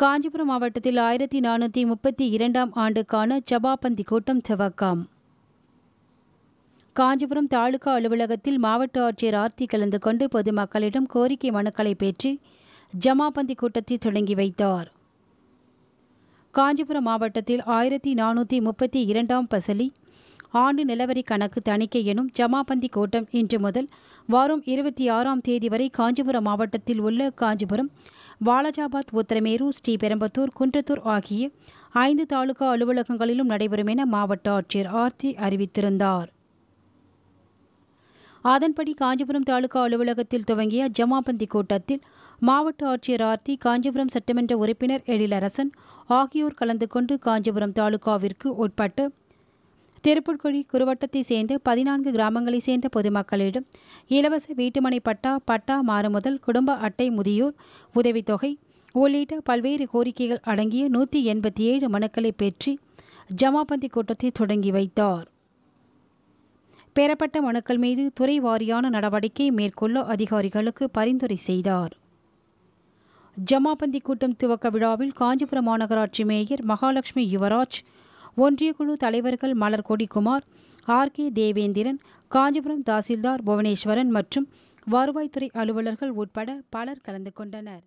காஞ்சிபுரம் மாவட்டத்தில் ஆயிரத்தி நானூற்றி முப்பத்தி இரண்டாம் ஆண்டுக்கான ஜபாபந்தி கூட்டம் துவக்கம் காஞ்சிபுரம் தாலுகா அலுவலகத்தில் மாவட்ட ஆட்சியர் ஆர்த்தி கலந்து கொண்டு பொதுமக்களிடம் கோரிக்கை மனுக்களை பெற்று ஜமாபந்தி கூட்டத்தை தொடங்கி வைத்தார் காஞ்சிபுரம் மாவட்டத்தில் ஆயிரத்தி நானூற்றி முப்பத்தி இரண்டாம் பசலி ஆண்டு நிலவரி கணக்கு தணிக்கை எனும் ஜமாபந்தி கூட்டம் இன்று முதல் வாரம் இருபத்தி ஆறாம் தேதி வரை காஞ்சிபுரம் மாவட்டத்தில் உள்ள காஞ்சிபுரம் வாலஜாபாத் உத்தரமேரு ஸ்ரீபெரும்புத்தூர் குன்றத்தூர் ஆகிய ஐந்து தாலுகா அலுவலகங்களிலும் நடைபெறும் என மாவட்ட ஆட்சியர் ஆர்த்தி அறிவித்திருந்தார் அதன்படி காஞ்சிபுரம் தாலுகா அலுவலகத்தில் துவங்கிய ஜமாபந்தி கூட்டத்தில் மாவட்ட ஆட்சியர் ஆர்த்தி காஞ்சிபுரம் சட்டமன்ற உறுப்பினர் எழிலரசன் ஆகியோர் கலந்து கொண்டு காஞ்சிபுரம் தாலுகாவிற்கு உட்பட்டு திருப்புட்குழி குருவட்டத்தை சேர்ந்த பதினான்கு கிராமங்களை சேர்ந்த பொதுமக்களிடம் இலவச வீட்டுமனை பட்டா பட்டா மாறுமுதல் குடும்ப அட்டை முதியோர் உதவித்தொகை உள்ளிட்ட பல்வேறு கோரிக்கைகள் அடங்கிய நூற்றி எண்பத்தி ஏழு மனுக்களை பெற்று ஜமாபந்தி கூட்டத்தை தொடங்கி வைத்தார் பெறப்பட்ட மனுக்கள் மீது துறை வாரியான நடவடிக்கை மேற்கொள்ள அதிகாரிகளுக்கு பரிந்துரை செய்தார் ஜமாபந்தி கூட்டம் துவக்க விழாவில் காஞ்சிபுரம் மாநகராட்சி மேயர் மகாலட்சுமி யுவராஜ் ஒன்றியக்குழு தலைவர்கள் மலர் கொடிக்குமார் ஆர் கே தேவேந்திரன் காஞ்சிபுரம் தாசில்தார் புவனேஸ்வரன் மற்றும் வருவாய்த்துறை அலுவலர்கள் உட்பட பலர் கலந்து கொண்டனர்